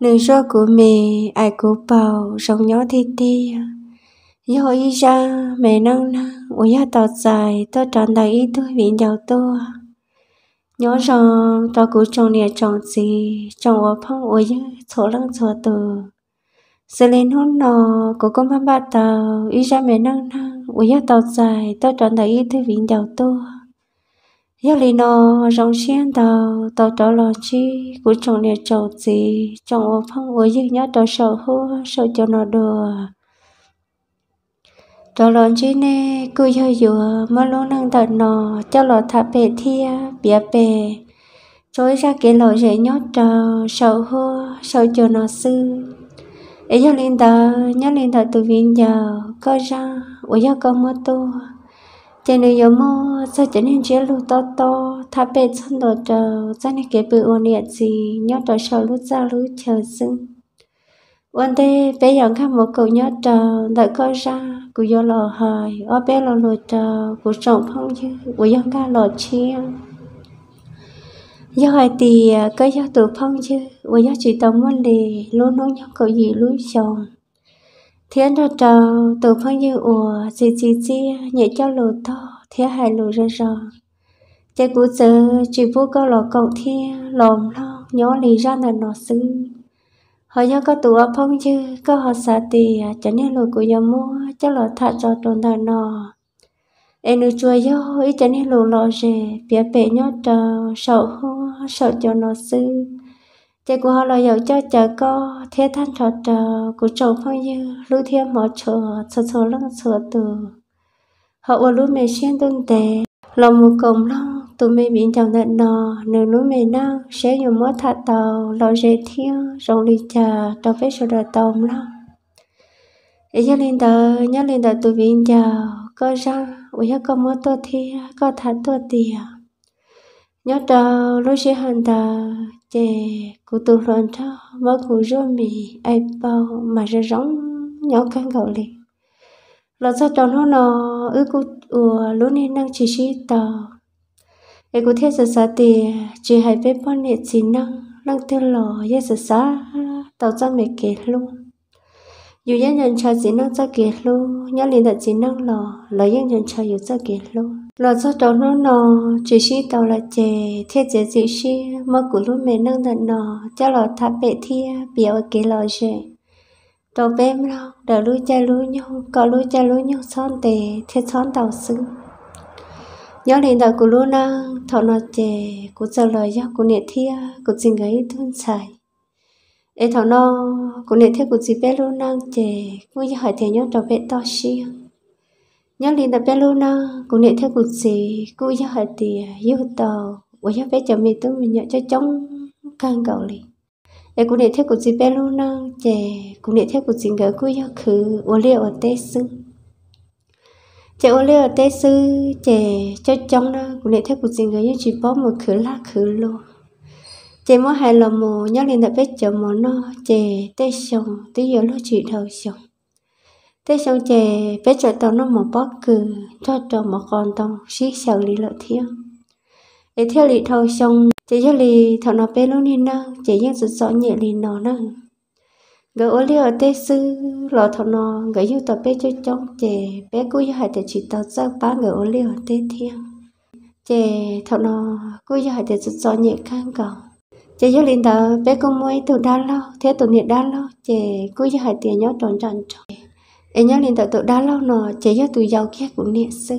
nữ cho của mẹ ai của bầu rồng nhỏ thi ti yo ý ra mẹ nâng nâng ôi ya tọt dài tôi tròn đầy ý tôi bị giàu tôi nhỏ rằng tôi cũng trồng nè trồng gì trồng ở phong ôi ya chỗ lăng chỗ từ sự lên hôn nọ của con ba ba tàu ý ra mẹ nâng nâng ôi ya tọt dài tôi tròn đầy ý tôi bị giàu tôi yêu lì nó rong xiên đào tàu tàu lò chi của chồng nè chầu gì chồng ô phong ô dư nhá tàu sầu hô sầu cho nó đùa tàu lò chi nè cứ yêu dùa mơ lô năng đợt nó cho lò thả bể thia bia bể trối ra cái lò rễ nhót trầu sầu hô sầu cho nó sư ấy yêu linh đào nhá linh đào từ viên giờ có ra ô yêu con mơ tua trên đời yếu mô sao trở nên chế lụ to to thả bê chân đồ trờ ra nên kế bự ổn nhiệt gì nhớ trò sầu lút ra lút chờ dưng ổn tê bé dọn khắp một cậu nhớ trờ đợi coi ra cụ do lò hời ô bé lò lò trờ cụ trọng phong như, cụ dọn ca lò chia do hỏi thì cái do tụ phong như, cụ do chỉ tông muốn lì luôn luôn nhau cậu gì lúi chồng thiên ra trầu tổ phong như ùa xì xì xì nhẹ cho lù to thiên hài lù ra rò chế cú giờ chỉ vô có lò cậu thiên lòm lo nhó lì ra là nọ sư họ do có tụ phong như có họ xả tì à, cho nên lù của nhà mua cho lò thả cho tồn tại nọ em nuôi chua do ý cho nên lù lò rè bia bể nhó trầu sợ hô sợ cho nọ sư thế của họ là dầu cho chờ có thế than trò trò của chồng phong như lưu thiên mỏ chờ chờ chờ lăng chờ từ họ ở lúc mẹ xuyên tôn tệ lòng một cổng lăng tụi mẹ biến chồng đạn nò nếu núi mẹ năng sẽ dùng mốt thả tàu lò dễ thiêu rồng lì trà tàu phép sổ đà tàu lăng ấy nhớ lên tờ nhớ linh tờ tụi bị chào có răng ủi có mốt tôi thi có thả tôi tiền nhớ đầu lúc sẽ hành tờ chè cụ tụ phần cho mơ cụ rô mì ai bao mà ra rong nhỏ căng gạo liền. lọ sao cho nó nó ư cụ ủa lúc này năng chỉ chi tờ ai cụ thế sợ sợ thì chỉ hai bé bọn nè chỉ năng năng tiêu lò ye sợ sợ tàu cho mẹ kể luôn dù ye nhận cho chỉ năng cho kể luôn nhớ liền đặt chỉ năng lò lời ye nhận cho dù cho kể luôn lo cho cháu nó nò, chỉ xí tàu là chè thiết chế chỉ xí mà cũng lúc mẹ nâng đàn nò, cho lo thả bể thia biểu kế lo chè đồ bé lo đỡ lui cha lui nhau có lui cha lui nhau son tề thiết son tàu xứ nhớ lên đầu của luôn năng thọ nò chè của trả lời do của nệ thia của trình ấy thôn xài để thọ nò, của nệ thia của chị bé luôn năng chè cũng như hỏi thế nhớ đồ bé to xiang nhắn đi tập pelu nó cũng niệm theo cuộc gì cô giáo hạt thì yêu tàu và giáo bé chồng mình tôi mình nhận cho chống càng cầu liền để cũng niệm theo cuộc gì pelu nó chè cũng niệm theo cuộc gì gỡ cô giáo khứ ô liều ở tây sư chè ô liều ở tây sư chè cho chống nó cũng niệm theo cuộc gì gỡ như chỉ bó một khứ lá khứ luôn chè mỗi hai lần mồ nhắn lên tập bé chồng mồ nó chè tây sông tới giờ nó chỉ đầu sông thế xong chè bé cho tao nó một bó cử cho cho một con tao xí xào lý lợi thiêu để theo lý thâu xong chỉ cho lý thọ nó bé luôn nên năng chỉ những sự rõ nhẹ lý nó năng gỡ ô ở tê sư lọ thọ nó gỡ yêu tao bé cho trong chè bé cú yêu hại để chỉ tao ra ba gỡ ô ở tê thiêng chè thọ nó cú yêu hại để sự rõ nhẹ khang cầu chè cho lý tao bé cũng mui tụ đan lâu thế tụ nhiệt đan lâu chè cú yêu hại tiền nhớ tròn tròn tròn em nhớ liền tập tụi đã lâu nọ chỉ do tụi giàu kia cũng nè sư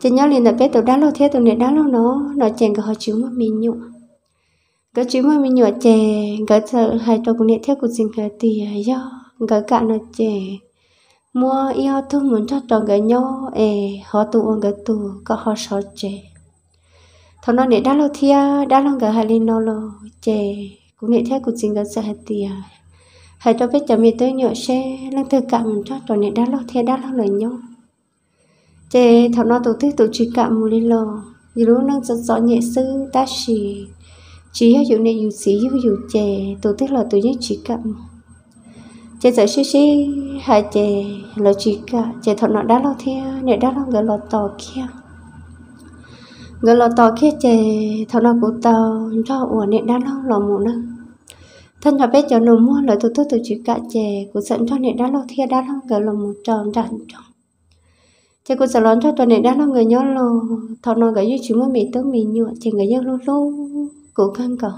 chỉ nhớ liền tập biết tụi đã lâu thế tụi nè đã lâu nó nó chèn cái họ chiếu mà mình nhụ cái chiếu mà mình nhụ chèn cả sợ hai tụi cũng nè theo cuộc xin à, cả tiền do cái cả nó chèn mua yêu thương muốn cho tròn cái nhau ê họ tụ ông cái tụ có họ sợ chèn thằng nó nè đã lâu thế, đã lâu cái hai lên nó lo chèn cũng nè theo cuộc xin cả sợ hai tiền hay cho biết cho mình tới nhựa xe lăng từ cạm cho tổ này đã lo thiệt đã lo lời nhau chế thảo nó tổ chức tổ chỉ cạm một lên lò dù lúc nâng rất rõ nhẹ sư ta chỉ chỉ hay dụ này dụ sĩ dụ dụ chè tổ chức là tổ nhất chỉ cạm chế giải sư sĩ hai chè là chỉ cả chế thảo nó đã lo thiệt này đã lo người lo tò kia người lo tò kia chế thảo nó cũng tàu cho ủa này đã lo lo mù năng thân là biết cho nó mua lời tôi tôi từ chỉ cả chè của sẵn cho nên đã lo thia đã lo gỡ lòng một tròn đạn tròn chè của sẵn lo cho tuần này đã lo người nhớ lo thọ nó gửi duy chỉ mua mì tới mì nhựa chè người nhớ lo lo cố gắng cả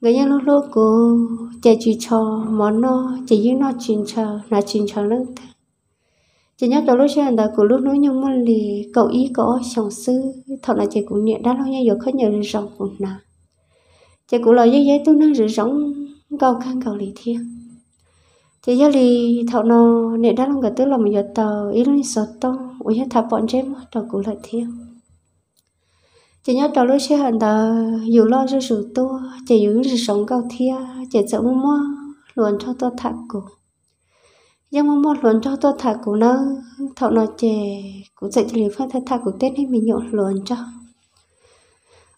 người nhớ lo lo cố chè chỉ cho món no chè như nó chín chờ là chín chờ nước chỉ nhắc cho lúc xưa là của lúc nói nhung môn lì cậu ý có sòng sư thọ là chè cũng nhẹ đã lo nhau rồi khá nhiều rộng cũng nào chị cũng lo giấy giấy tôi năng rửa rỗng cầu khăn cầu lì thiên thì giờ lì thảo nó nè đã lòng cả tôi là giờ tờ ít lên sợ to ủa giờ thảo bọn chém tàu cũng lại thiên chị nhớ tàu lúc xe hẳn tờ dù lo cho rửa to chị dù rửa rỗng cầu thiên chị sợ mua mua luôn cho tôi thả cụ nhưng mà một lần cho tôi thả cụ nó thọ nó chè cũng dạy cho lý phát thả cụ tết hay mình nhộn lần cho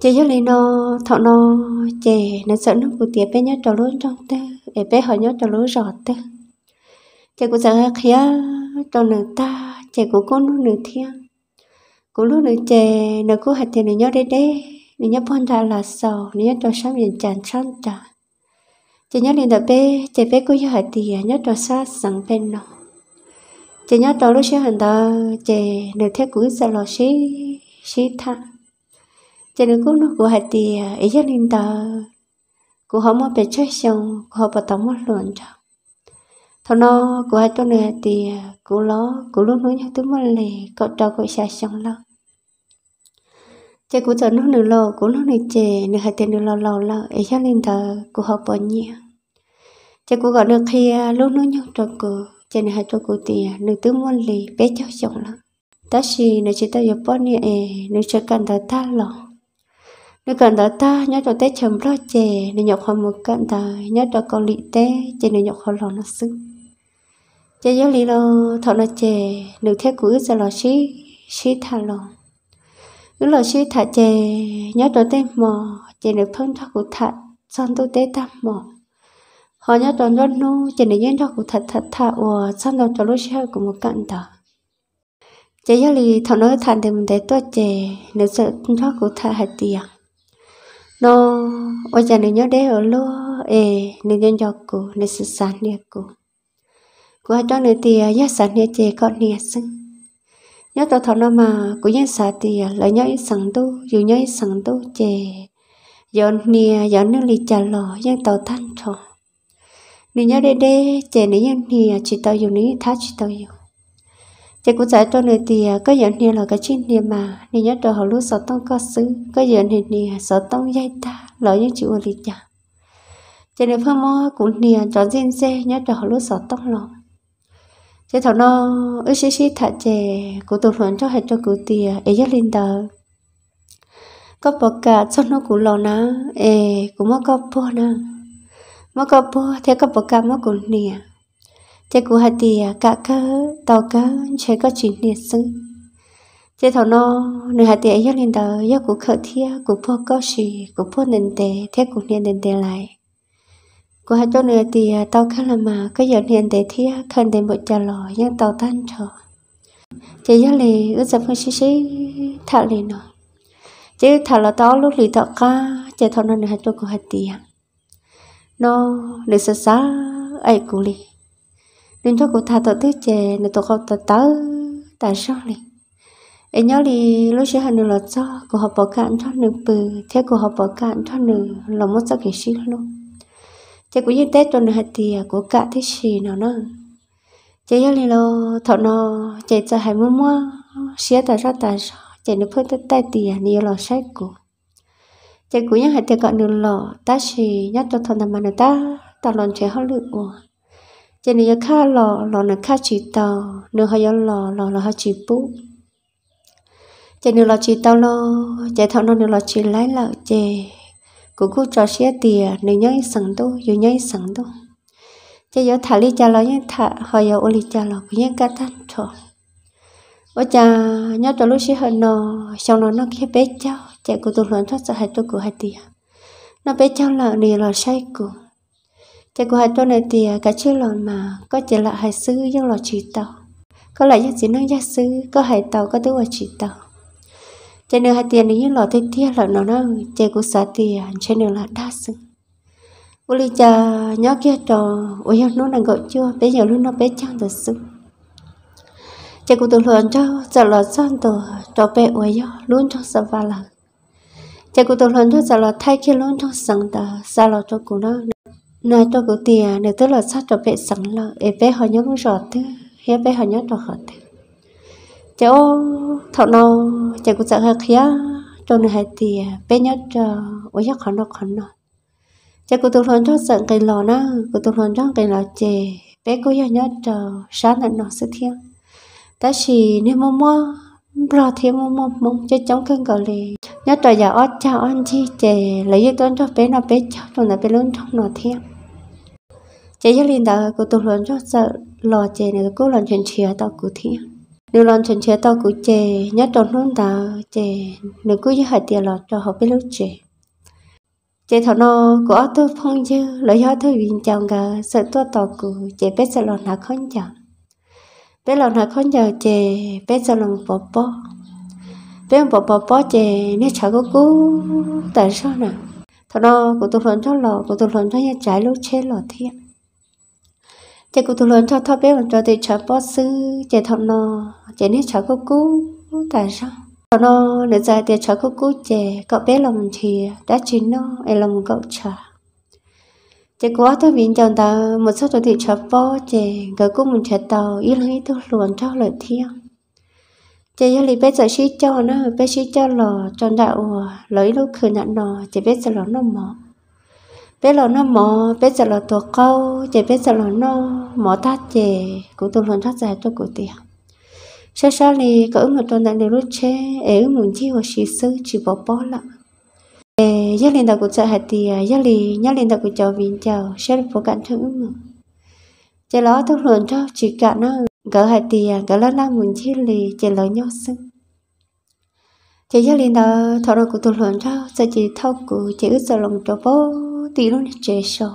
chị cho lên nó thọ nó chè nó sợ nó cụ tiệp bé nhớ trò lối trong ta để bé họ nhớ trò lối rọt ta chị cũng sợ khía trò nửa ta chị cũng có nó nửa thiên cũng lúc nửa chè nửa cô hạt thì nửa nhớ đây đây nửa nhớ bọn ra là sò nửa nhớ trò sáng nhìn chán sáng trả chị nhớ lên đợt bé chị bé cứ nhớ hạt thì nhớ trò xa sẵn bên nó chị nhớ trò lúc sẽ hành ta chị nửa thế cũng sợ lo xí xí thang cho nên cũng nó cũng hay thì ấy cho nên ta cũng không muốn bị chơi xong họ bắt đầu mất luôn cho thôi nó cũng hay cho nên thì cũng lo cũng lúc nói nhau tôi mất lì cậu trò cậu xa xong lo cho cũng cho nó nửa lo cũng nó nửa chè nửa hai tiền nửa lo lo lo ấy eh, eh, cho nên ta cũng họ bỏ nhẹ cho cũng gọi được khi lúc nói nhau trò cậu cho nên hai trò cậu thì nửa tôi mất lì bé cháu xong lo ta chỉ nửa chỉ ta nhập bao nhiêu eh, nửa chỉ cần ta ta lo nếu cần đó ta nhớ cho té chấm lo chè nếu nhọc họ một cận ta nhớ cho con lị té chè nếu nhọc họ lòng nó sư chè gió lì lo thọ nó chè nếu thế cứ giờ lò xí xí thả lò cứ lò xí thả chè nhớ cho té mò chè nếu thân cho cụ thà sang tôi té tam mò họ nhớ cho nó nu chè nếu nhớ cho cụ thật thật thà ủa sang đầu cho lối xe của một cận ta chè gió lì thọ nó thà thì mình thấy to chè nếu sợ thân cho cụ thà hạt tiền nó ôi cha nếu nhớ đấy ở lô ê nếu nhân cho cô nên sự sản nè cô cô cho nên thì à, nhớ sản nè chè con nè xưng nhớ tao thọ nó mà cô nhớ sản thì à, lại nhớ sẵn tu dù nhớ sẵn tu chè giờ nè giờ nước lì trà lò nhân tao than trò nên nhớ đây đây chè nếu nhớ nè chỉ tao dùng nếu thắt chỉ tao dùng chị cũng giải cho người thì à, có giờ nhiều là cái chuyện niềm mà nên nhớ cho họ lúc sợ tông có xứ có dẫn thì nè à, sợ tông dây ta lỡ những chịu lịch chả chị nếu phong mơ cũng nè à, cho riêng xe nhớ cho họ lúc sợ tông lòng chị thảo nó ước xí xí thả chè của tổ luận cho hết cho cụ tìa ấy rất linh tờ có bỏ cả cho nó cũng lò ná ê cũng mất có bỏ nè mất có bỏ thế có bỏ cả mất cũng nè thế cú hạt thì à, cả cả tàu cả chơi có chuyện liệt sưng thế thầu nó nửa hạt thì giác lên tàu giác cú khởi thia cú phô có sĩ, cú phô nền tề thế cú nền nền tề lại cú hạt cho nửa thì tàu cả là mà có giờ nền tề thia khẩn tề một trà lò nhưng tàu tan trò thế giác lì ước dập hơi xí xí thạo lì nọ chứ thảo là tao lúc lì tao ca chứ thảo nó nửa hạt cho cú hạt thì nó nửa xa xa ai cú lì nên cho cô thà tao thức chè nên tao không tao tớ tại sao li em nhớ li lúc xưa hắn là cho cô học bỏ cạn cho nửa bự theo cô học bỏ cạn cho nửa là mất cho cái gì luôn thế cũng như tết tuần nửa hạt tiền của cả thế gì nào nữa chị nhớ li lo thọ nó chạy cho hai mua mua xía tại sao tại sao chị nó phơi tới tay tiền nhiều lo sách của chị cũng như hạt tiền gọi nửa lọ ta chỉ nhắc cho thằng nào mà ta tao lon chế hết lượng cho nên khá lò lò là khá chỉ tàu nếu họ yếu lò lò là họ chỉ bú cho nên lò chỉ tàu lò chạy thằng nó nếu lò chỉ lái lợ chạy cũng cứ cho xe tiền nếu nhớ sẵn đâu dù nhớ sẵn đâu cho yếu thả lý cha lò nhớ thả họ yếu ô lý cha lò cũng nhớ cả thân thọ ở cha nhớ cho lúc xí hơn nó xong nó nó kia bé cháu chạy của tôi luôn thoát ra hai tôi của hai tiền nó bé cháu lợ này là sai của chỉ có hai tuần này thì cả chưa lòn mà có chỉ là hai sư nhưng là chỉ tàu có lại những gì nó gia sư có hai tàu có thứ là chỉ tàu cho nên hai tiền những lò thế thiết là nó nó chỉ của xã tiền cho nên là đa sư u li cha nhớ kia trò u yêu nó đang gọi chưa bây giờ luôn nó bé chăng thật sư chỉ của tụi luận cho giờ là son tổ trò bé u yêu luôn trong sợ và là chỉ của tụi luận cho giờ là thay kia luôn trong sẵn tờ giờ là cho cụ nó nói cho cụ tìa nếu tôi là sát cho vệ sẵn là em bé họ nhớ cũng rõ thế hé bé họ nhớ cho họ thế cháu thọ nó cháu cũng sợ hơi khía cho nên hai tìa bé nhớ cho ôi chắc khó nó khó nó cháu cũng tụt lớn cho sợ cái lò nó cũng tụt lớn cho cái lò chè bé cũng nhớ cho sáng là nó sẽ thiếu. ta chỉ nếu mua mua lo thêm một một một cho chống cơn gọi lì nhớ trời giờ ớt cha ăn chi chè lấy cái tuấn cho bé nó bé cháu tôi là bé lớn trong nó thêm chế cho linh đạo cô tụi lần cho sợ lo chế này cô lần chuyển chia tao cụ thi nếu lần chuyển chia tao cụ chế nhất trong lúc đạo chế nếu cứ như hạt tiền lò cho họ biết lúc chế chế thọ nó của tôi phong dư lỡ do tôi viên chồng gà sợ tôi tao cụ chế biết sợ lo nào không chẳng bé lo nào không giờ chè bé giờ lòng bỏ bỏ bé bỏ bỏ bỏ chè nếu chả có cú tại sao nào thằng nó cô tôi lớn cho lo cô tôi lớn cho nhà trái lúc chết lò thiệt chị cũng thường cho thọ biết là cho thì chả bó sư chị thọ nó chị nên chả có cú tại sao thọ nó để ra thì chả có cú chị cậu bé là mình thì đã chín nó em là một cậu chả chị quá tôi viện chồng ta một số cho thì chả bó chị gỡ cú mình chạy tàu ý lấy tôi luôn cho lời thiên chị giờ lì bé giờ xí cho nó bé xí cho lò cho đạo lấy lúc khử nạn nó chị bé giờ nó mỏ bé lò nó mò bé giờ lò tổ câu chỉ bé giờ lò nó mò ta chỉ cụ tôi luôn thắt dài cho cụ tiền sau sau này có một tuần này điều lúc chế ấy muốn chi hoặc sĩ sư chỉ bỏ bỏ lắm ê gia liền đã cụ sợ hạt tiền gia đình gia đình đã cụ chào viên chào sẽ được phụ cản thương mà chỉ lo tôi luôn cho chỉ cả nó gỡ hạt tiền à, gỡ lát lát muốn chi lì chỉ lo nhau sư chỉ gia liền đã thọ rồi cụ tôi luôn cho sẽ chỉ thâu cụ chỉ ước sợ lòng cho bố tí lúc chế sờ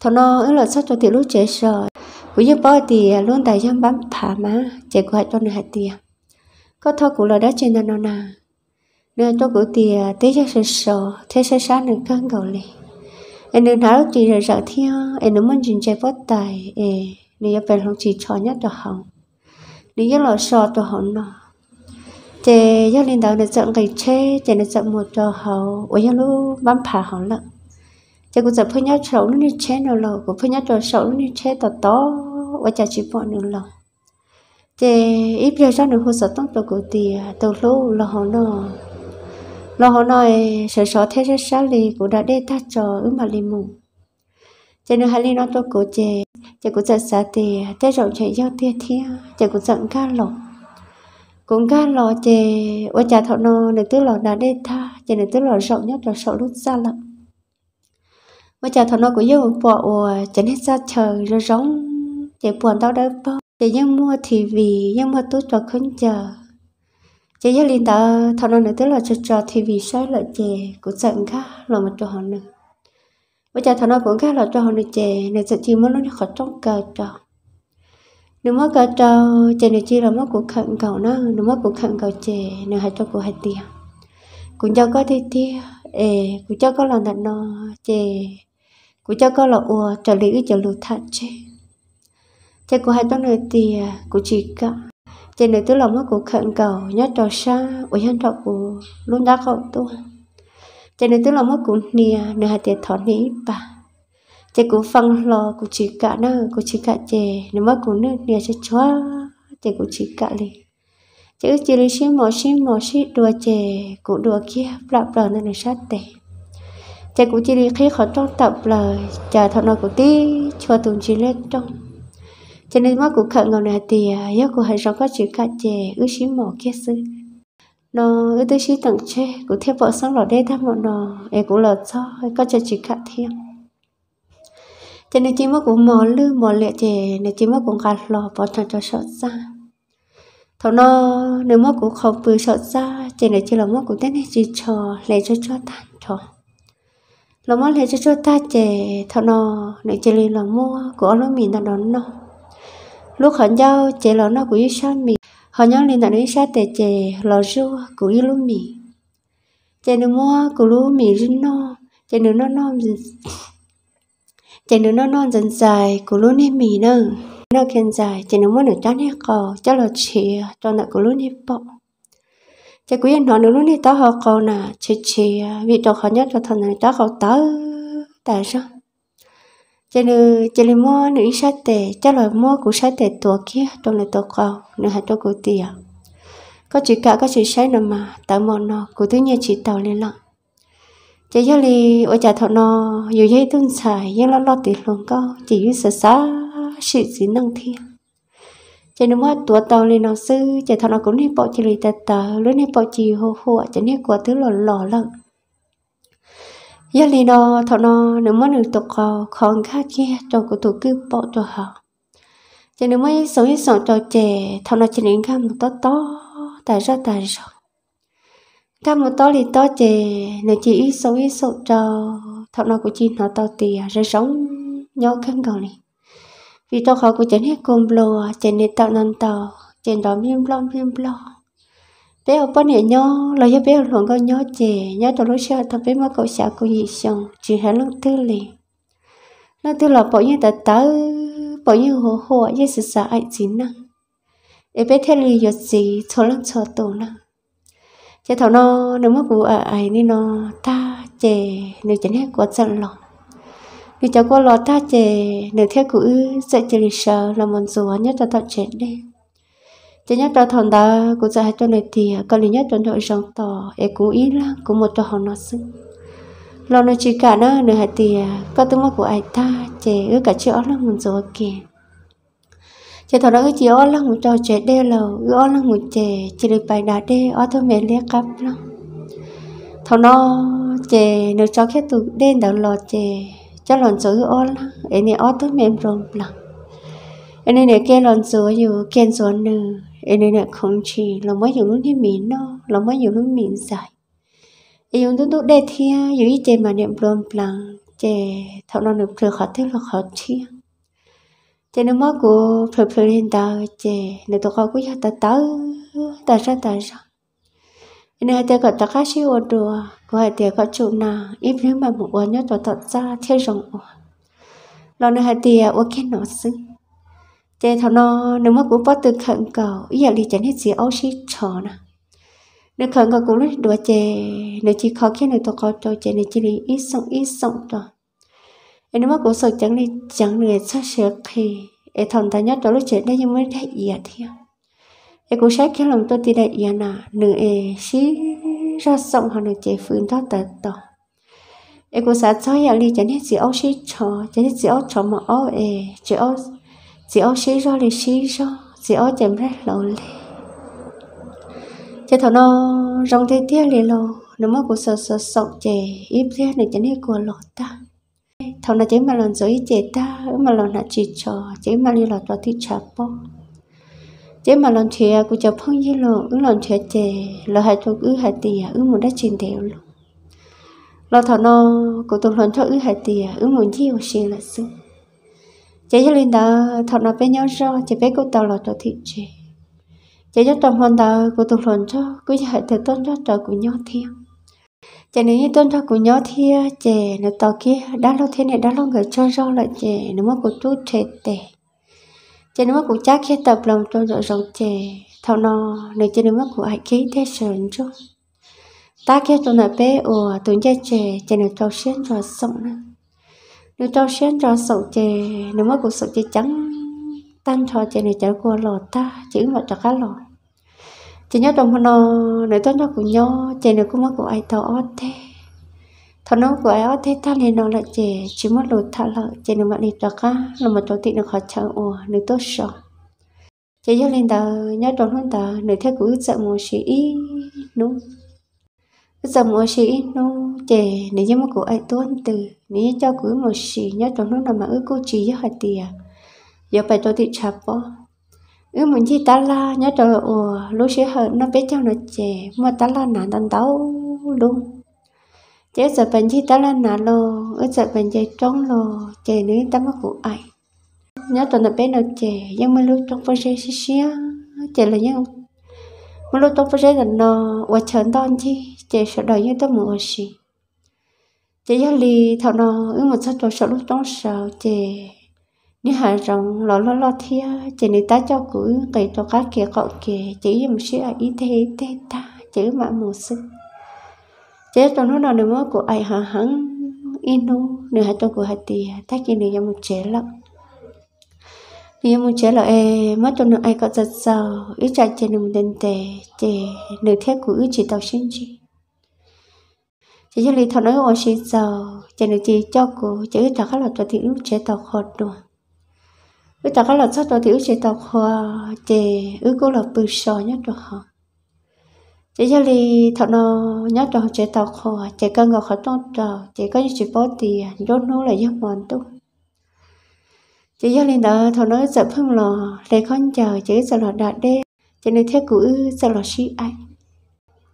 thọ nó ở là sao cho tí lúc chế sờ cũng như bao thì luôn tại dân bám thả má chế của cho nó hai tiền có thọ cũng là đã trên nó nà nên cho cụ thì tế cho sự sờ thế sẽ sáng được căng cầu lì em đừng nói lúc chị rồi sợ theo em đừng muốn chuyện chế vót tài em nếu về lòng chỉ cho nhất được hỏng nếu như là sợ tôi hỏng nó chế gia linh đạo này giận cái chế chế này giận một trò hậu ở gia lúc bám phá hỏng lận cho cô giờ phơi nhát sầu nó như chế nào lo cô phơi nhát trò sầu nó như chế tò to và chả chỉ bọn nữa lo thế ít giờ sau nữa cô sơ tông tao cô thì tàu lô là họ nó lo họ nói sợ sợ thế rất xa lì cô đã để ta cho ứng mà lì mù cho nên hai lì nó tôi cô chè chè cô giật xa thì thế rồi chạy giao tia thia chè cô giận ca lọ cũng ca lọ chè và chả thọ nó được tức lọ đã để tha chè được tức lọ rộng nhất là sợ lúc xa lắm mà chờ thằng nó cũng yêu bỏ ủa chẳng hết ra trời rồi giống chạy buồn tao đỡ bao để nhưng mua thì vì nhưng mà tôi cho không chờ chạy gia liền tao thằng nó nữa tức là chờ chờ thì vì sai lợi chè cũng giận khá là một trò họ nữa bây giờ thằng nó cũng khá là trò họ nữa chè này sẽ chỉ muốn nó khỏi trong cờ trò nếu mất cờ trò chạy này chỉ là mất cuộc khẩn cầu nó nếu mất cuộc khẩn cầu chè này hãy cho của hãy tiền cũng cho có thi tia ê cũng cho có làm thật nó chè cú cho có là ua trở lý trở lụt thật chứ cha cú hai tông nơi thì cú chỉ cả cha nơi tức lòng mất cú khẩn cầu nhớ trò xa ủy hành trọ cú luôn đã cầu tu cha nơi tức lòng mất cú nia nơi hai tiền thọ ní bà cha cú phân lo cú chỉ cả nó cú chỉ cả chè nếu mất cú nước nia sẽ chúa cha cú chỉ cả liền cứ chỉ lý xí mỏ xí mỏ xí đùa chè cụ đùa kia bạc bạc nên là sát tệ chạy cũng chỉ đi khi khó trong tập là chờ thọ nó cũng tí cho tùng chỉ lên trong cho nên mà cũng khẩn ngọn này thì do cũng hay sống có chuyện cả chè ước xí mỏ kia sư nó ước tới xí tận chê cũng theo vợ sáng lọ đây tham bọn nó em cũng lợt cho có cho chuyện cả thiên cho nên chỉ mất cũng mỏ lư mỏ lẹ chè nên chỉ mất cũng gạt lò bỏ tròn cho sợ ra thọ nó nếu mất cũng không vừa sợ ra chè này chỉ là mất cũng tết này chỉ trò lệ cho cho tàn trò lo mua lấy cho cho ta chè thọ nọ nãy chè lên lo mua của lo mì nó đón nọ lúc họ giao chè lo nó của yêu sao mì họ nhau lên tận yêu sao tè chè lò ru của yêu lo mì chè nó mua của lúa mì rin nọ chè nó nó non chè nó nó non dần dài của lúa nè mì nữa nó khen dài chè nó mua nửa trái hết cò cho lo chè cho nợ của lúa nè bọc cái quý anh nói nữa lúc tao học câu nà chỉ chỉ à, vì đồ khó nhất là thằng này tao học tớ tại sao cho nên cho nên mua nữ sát tệ cho loại mua cũng sát tệ tuổi kia trong này tuổi cầu nữ hạt cho của tiền có chỉ cả có chỉ sáng nữa mà tại mò nó của thứ nhà chỉ tàu lên lặng chỉ cho li ở nhà thọ nó dù dây tương xài nhưng lo lo tiền luôn có chỉ sợ sợ sự gì năng thiên chỉ nếu mà tuổi tàu lên nó sư chỉ thằng nó cũng nên bỏ chỉ lì tờ tờ lúc nên bỏ chỉ hồ hồ chỉ nên quả thứ lò lò lận giờ lì nó thằng nó nếu mà được tụt cò còn khác kia cho của tụi cứ bỏ cho họ chỉ nếu mà số ít số cho trẻ thằng nó chỉ nên cam một to to tại ra tại sao cam một to lì to trẻ nếu chỉ số ít số cho thằng nó cũng chỉ nó to tiền à, rồi sống nhau khăn cầu này vì tao khó của chén hết cơm lô chén nít tạo năn tờ chén đó miêm lom miêm lo bé học bón hiện nhau lo cho bé học luận câu nhau chè nhớ tao lúc xưa tao bé mà cậu xã cô nhị xong chỉ hắn lúc tư lì lúc tư là bỏ như tao tớ bỏ như hồ hồ như sự xã ai chín năng để bé theo lì giọt gì cho lăng cho tổ năng chè thảo nó nếu mà cụ ở ấy nên nó ta chè nếu chén hết quá chân lòng vì cháu có lo ta chè nếu theo cứ sẽ chè lịch sợ là một dù nhất là tận chết đi chỉ nhất là thằng ta cũng dạy cho này thì còn lý nhất trong đội rồng tỏ ấy cũng ý là cũng một cho họ nó xưng lo nó chỉ cả nó nửa hai thì có tương mắt của ai ta chè ước cả chữ là một dù kì, chè thằng đó ước chỉ ó là một trò chè đê lầu ước ó là một chè chỉ được bài đá đê ó thôi mẹ lia cắp lắm thằng nó chè nếu cho khét tụ đen đã lò chè cho lon số ô la em này ô tôi mềm rộm là em này kia lon số อยู่ kia số nè em này không chỉ là mới dùng lúc thì mình nó là mới dùng lúc mình giải em dùng tôi tôi đây thì dù ý chơi mà niệm rộm là chơi thảo luận được rồi khó thích là khó chia chơi nó mới của phơi phơi lên tao chơi nếu tôi có cũng cho ta tới ta ra ta ra nên thế cả tất cả siêu ở đùa có hai thế cả chỗ nào, ít nhất mà một quan nhất tổ thật ra thế rộng lo nên hai thế ở kia nó xứ thế thằng nó nếu mà cũng bắt từ khẩn cầu ý là đi chẳng hết gì ấu xí trò nè nếu khẩn cầu cũng lúc đùa chè nếu chỉ khó kia nếu tôi có cho chè nếu chỉ đi ít sống ít sống rồi nếu mà cũng sợ chẳng đi chẳng người sao sẽ thì thằng ta nhất đó lúc chuyện đấy nhưng mới thấy gì à e cũng sẽ khi lòng tôi thì đại yên à nửa e xí ra sông họ nửa chế phương đó tật tỏ e cũng sẽ cho ya li chẳng hết chỉ áo xí cho chẳng hết chỉ áo cho mà áo e chỉ áo chỉ áo xí ra li xí ra chỉ áo chém rất lâu li chế thằng nó rong thế tiếc li lâu nếu mà cũng sợ sợ sợ chế ít thế này chẳng hết của lọt ta thằng nào chế mà lần rồi chế ta mà lần là chỉ cho chế mà li lọt vào thì chả bông chế mà lần trẻ cũng cho phong như lò ứ lần trẻ trẻ là hai thuộc ứ hai tìa ứ một đất trên đều luôn. lò thọ nó cũng tôi lần cho ứ hai tìa ứ một nhiều xe là sư chế cho linh đó thọ nó bé nhau ra chế bé cô tàu lò cho thị trẻ chế cho toàn hoàn đó cũng tôi lần cho cứ hai tìa tôn cho trời của nhau thiên chế nếu như tôn cho của nhau thiên chế nó tàu kia đã lâu thế này đã lâu người cho ra lại chế nếu mà của chút trẻ tệ trên mắt của chắc khi tập lòng trong dọn dòng chè thọ nọ nơi trên mắt của hạnh khí thế sờn chứ ta khi tôi nói bé ở tuấn trẻ chè trên được trao xuyên cho sống nữa nếu trao xuyên cho sống chè nếu mắt của sống trẻ trắng tan cho trên được chở của lò ta chỉ là cho cá lò chỉ nhớ trong hôm nọ nơi tôi nhớ của nhau trên được cũng mắt của ai tao ót thế thằng nó của áo thế ta liền nó lại chè chỉ mất lột thà lợi chè nó mà đi đặt cá là mà chỗ tịnh nó khó chờ ủa nó tốt sợ chè do lên tờ nhớ trốn luôn tờ nơi thế của giận một sĩ đúng giận một sĩ nó chè nếu như mà của ai tuân từ nếu cho cứ một sĩ nhớ trốn luôn là mà ước cô chỉ với hạt tiền à. giờ phải cho tịnh chập bỏ ước muốn chi ta la nhớ trốn ủa lúc sẽ hơn nó biết cho nó chè mà ta la nản tàn táo đúng chế sợ bệnh chi ta là nà lo, ở sợ bệnh chế trống lo, chế nữ ta mắc vụ ai nhớ tuần tập bé nào chế nhưng mà lúc trong phơi chế xí xí chế là những mà lúc trong phơi chế là nò, và chấn đòn chi chế sợ đời như ta mua xí chế gia lì thảo nò, ở một sát trò sợ lúc trong sợ chế nếu hà rộng lo lo lo thia chế nữ ta cho cứ cái cho cá kia cọ kia chế một xí là y thế thế ta chế mà mua sinh chế cho nó là nếu mà của ai hả hắn inu nếu hai tôi của hai tỷ thách gì nếu một chế lắm nếu một chế là e mất cho nó ai có giật giờ ít chạy chế nếu đền tề chế nửa thế của ý chỉ tao sinh chị chế cho lý thằng nói ôi sinh giờ chế nửa chỉ cho cô chế ít chả khác là cho thì lúc chế tao khó đùa ít chả khác là sao cho thì ít chế tao khó chế ý cô là bự sò nhất rồi hả chỉ cho li thọ nó nhớ trò chế tao khổ chế cần ngọc khó tôn trò chế có chỉ bó thì rốt nô là giấc mòn tu chỉ cho li đó thọ nó sợ phân lò để con chờ chế sợ lò đạt đê chế nơi thế cũ sợ lò si ai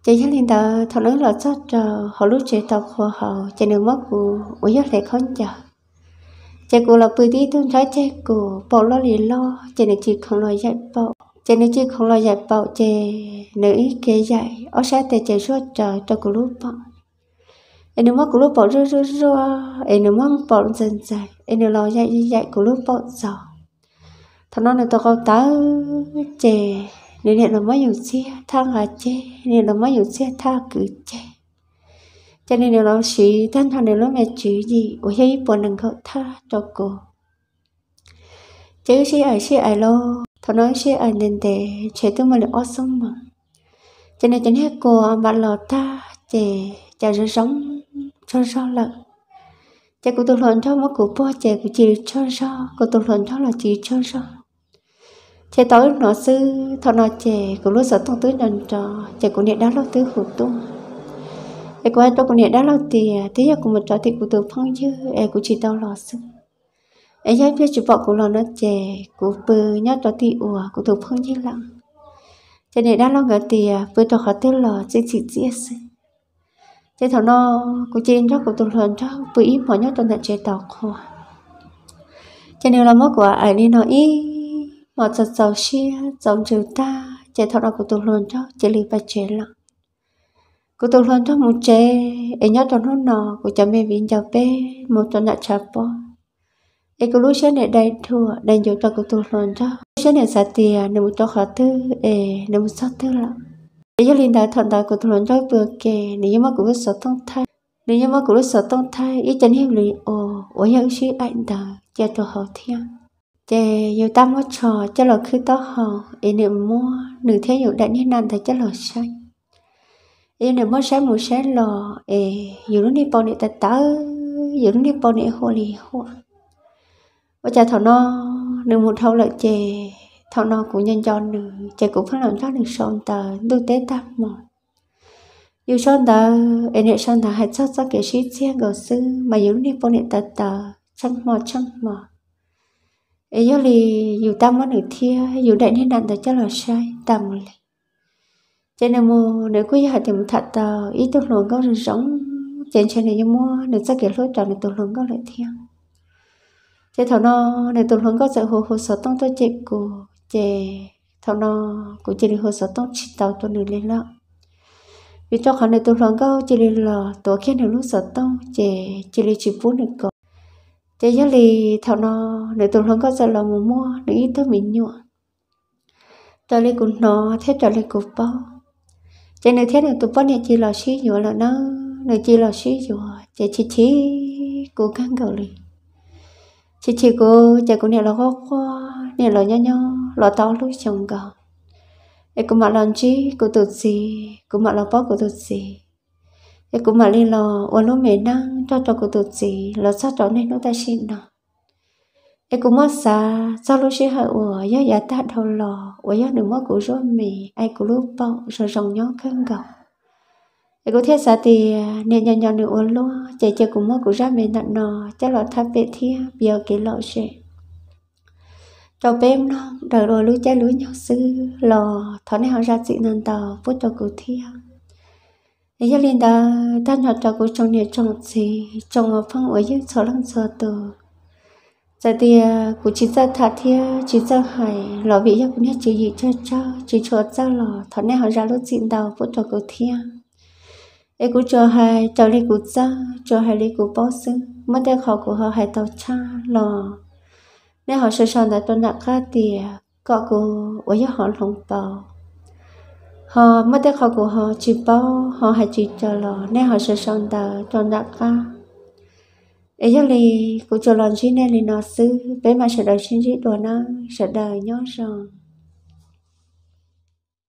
chỉ cho li đó thọ nó là sợ trò họ lúc chế tao khổ họ chế nơi mất cụ ủi giấc để con chờ chế cụ là bự tí tôn trái chế cụ bỏ lo lì lo chế nơi chỉ không lo dạy bỏ chế nữ chỉ không lo dạy bảo chế nữ kế dạy ở sẽ tề chế suốt trời cho cô lúc bảo em nữ mắc cô lúc bảo rưa rưa rưa em nữ mắc bảo dần dạy em nữ lo dạy dạy cô lúc bảo giờ thằng nó này tao câu tá chế nữ hiện là mới dùng xe thang là chế này là mới dùng xe tha cử chế cho nên là nó sĩ thân thằng này nó mẹ chữ gì ủa hay bọn đừng khẩu tha cho cô chứ sĩ ở sĩ ở lô thôi nói sẽ ở nền để chế tôi mà được ót sống mà cho nên cho nên cô bà lọ ta chế chả rửa sống cho sao lợn chả cụ tôi luận cho mất cụ po chả cụ chỉ cho sao cụ tôi luận cho là chỉ cho sao chế tối nó sư thọ nó chế cụ lúc sợ thông tới đần trò chế cụ niệm đã lâu tới hụt tu ai cụ cho tôi cụ niệm đã lâu thì thế giờ cụ một trò thì cụ tôi phong chứ ai cũng chỉ tao lọ sư ấy giáo cho chụp vọng của lòng nó chè của bư nhớ cho tì ủa của thuộc phong như lặng cho nên đã lo ngỡ tì à, vừa cho khó tiêu lò chứ chỉ dễ sự thế thằng nó của trên cho của tôi lần cho vừa im họ nhớ trong thằng chế tàu khô cho nên là mất của ai nên nói ý mà thật giàu xia giàu trừ ta chế thằng đó của tôi lần cho chế lý bạch chế lặng của tôi luôn cho một chế ấy nhớ cho nó nọ của cha mẹ viên chào bé một tuần đã chạp bao Evolution để đại thừa đại dấu cho cái tu luyện cho Evolution để sát tiền nếu muốn cho khó tư ê nếu muốn sát tư là để cho linh đại thuận đại của tu luyện cho vừa kề nếu mà cũng sợ tông thay nếu mà cũng sợ tông thay ý chân hiểu lý ồ ủa những suy ảnh đời cho tôi hậu thiên chè yêu ta mua trò cho là khi tao hò ý niệm mua nữ thế dụ đại nhân năng thấy cho là sai, ý niệm mua sáng mua sáng lò ý dù lúc đi bao nị ta tớ dù lúc đi bao nị hồ lì hoa và cha thảo nó đừng một thâu lại chè thảo nó cũng nhân cho nữa chè cũng phát làm cho được son tờ đu tế tam mòn dù son tờ em hệ son tờ hạt sót sót kể sĩ chia gầu sư mà dù lúc này bố nệ tờ tờ chăm mò chăm mò ấy do lì dù tam món được thia dù đại nên đàn tờ cho là sai tam lì cho nên mù nếu có hạt thì một thật tờ ý tưởng luồng có rừng rỗng trên trên này như mua được ra kiểu lối tròn được tưởng luồng có lợi thiêng chế thầu nó để tuần hướng có sợ hồ hồ sợ tông tôi chế của chế thầu nó của chế hồ sợ tông chỉ tàu tôi nửa lên lợ vì cho khả này tuần hướng có chế lên lợ tổ khi nào lúc sợ tông chế chế lên chỉ phú nửa cọ chế giá lì thầu nó để tuần hướng có sợ là mua mua để ít tôi mình nhựa tờ lên của nó thế trở lên của bao chế này thế này tụi bao này chỉ là xí nhựa là nó này chỉ là xí nhựa chế chỉ chỉ cố gắng cầu lì chị chị cô chị cô nè lo khó quá nè lo nhó nhó lo to lúc chồng gò em cũng mà làm chi cô tụt gì cũng mà lo bó cô tụt gì em cũng mà đi lò uống nước mẹ năng cho cho cô tụt gì lo sao cho nên nó ta xin nó em cũng mất xa sao lúc chị hỏi ủa giá giá ta đâu lò ủa giá đừng mất của rồi mẹ ai cũng lúc bao rồi chồng nhó khăn gọc cái có thể sao thì à, nên nhau nhau nữa uống luôn chạy chạy cũng mơ cũng ra mình nặng nò chắc là thắp về thi giờ cái lọ sẽ cho bếm nó đợi rồi lúc chạy lúc nhau sư lò thọ này họ ra chị nàn tàu phút cho cụ thi thì gia linh ta ta nhỏ cho cụ trong nhà trong gì trong ở phòng ở dưới chỗ lăng sợ từ giờ thì à, cụ chỉ ra thả thi chỉ ra hải lò vị gia cũng nhắc chỉ gì cho cho chỉ cho ra lò thọ này họ ra lúc chị tàu phút cho cụ thi ai cũng cho hai cho li cú cha cho hai li cũng bao sư mất đây họ của họ hai tàu cha lò nên họ sơ sòn đã tuân đặt các tiền có cú ở nhà họ lòng bò họ mất đây họ của họ chỉ bao họ hai chỉ cho lò nên họ sơ sòn đã tuân đặt các ấy giờ li cũng cho lòn chi nên li nó sư bé mà sợ đời xin chỉ đồ nó sợ đời nhớ rồi